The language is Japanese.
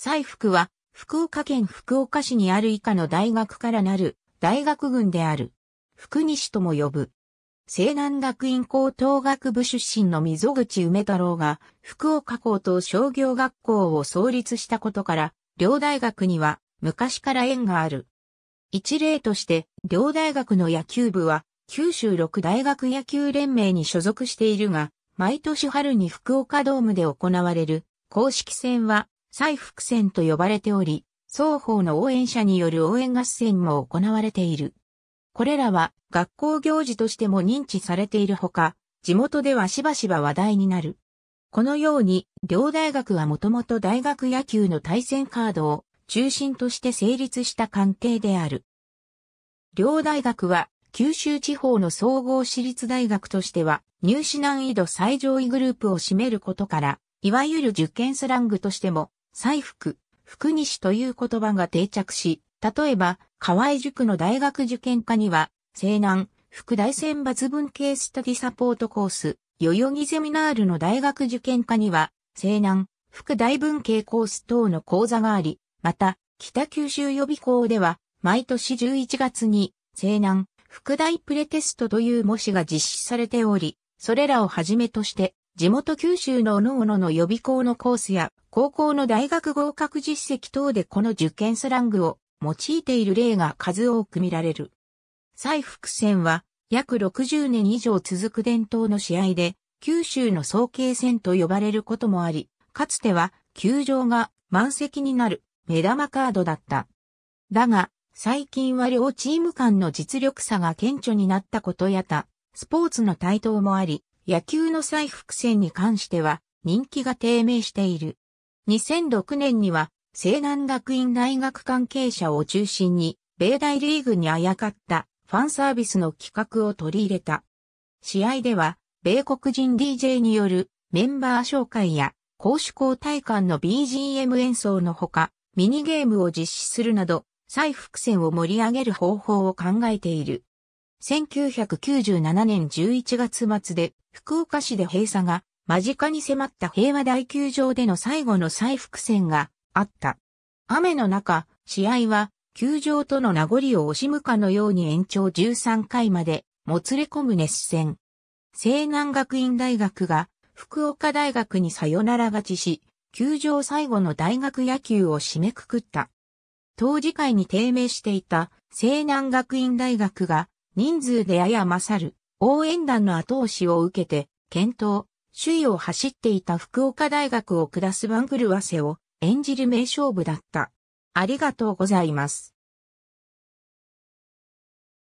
西福は、福岡県福岡市にある以下の大学からなる、大学群である。福西とも呼ぶ。西南学院高等学部出身の溝口梅太郎が、福岡高等商業学校を創立したことから、両大学には昔から縁がある。一例として、両大学の野球部は、九州六大学野球連盟に所属しているが、毎年春に福岡ドームで行われる、公式戦は再伏線と呼ばれており、双方の応援者による応援合戦も行われている。これらは学校行事としても認知されているほか、地元ではしばしば話題になる。このように、両大学はもともと大学野球の対戦カードを中心として成立した関係である。両大学は九州地方の総合私立大学としては入試難易度最上位グループを占めることから、いわゆる受験スラングとしても西服、福西という言葉が定着し、例えば、河合塾の大学受験科には、西南、副大選抜文系スタディサポートコース、代々木ゼミナールの大学受験科には、西南、副大文系コース等の講座があり、また、北九州予備校では、毎年11月に、西南、副大プレテストという模試が実施されており、それらをはじめとして、地元九州の各々の予備校のコースや高校の大学合格実績等でこの受験スラングを用いている例が数多く見られる。再福戦は約60年以上続く伝統の試合で九州の総計戦と呼ばれることもあり、かつては球場が満席になる目玉カードだった。だが、最近は両チーム間の実力差が顕著になったことやた、スポーツの台頭もあり、野球の再伏線に関しては人気が低迷している。2006年には、西南学院大学関係者を中心に、米大リーグにあやかったファンサービスの企画を取り入れた。試合では、米国人 DJ によるメンバー紹介や、公主交代館の BGM 演奏のほか、ミニゲームを実施するなど、再伏線を盛り上げる方法を考えている。1997年11月末で福岡市で閉鎖が間近に迫った平和大球場での最後の再復戦があった。雨の中、試合は球場との名残を惜しむかのように延長13回までもつれ込む熱戦。西南学院大学が福岡大学にサヨナラ勝ちし、球場最後の大学野球を締めくくった。当時会に低迷していた西南学院大学が人数でやや勝る、応援団の後押しを受けて、検討、首位を走っていた福岡大学を下す番狂わせを演じる名勝負だった。ありがとうございます。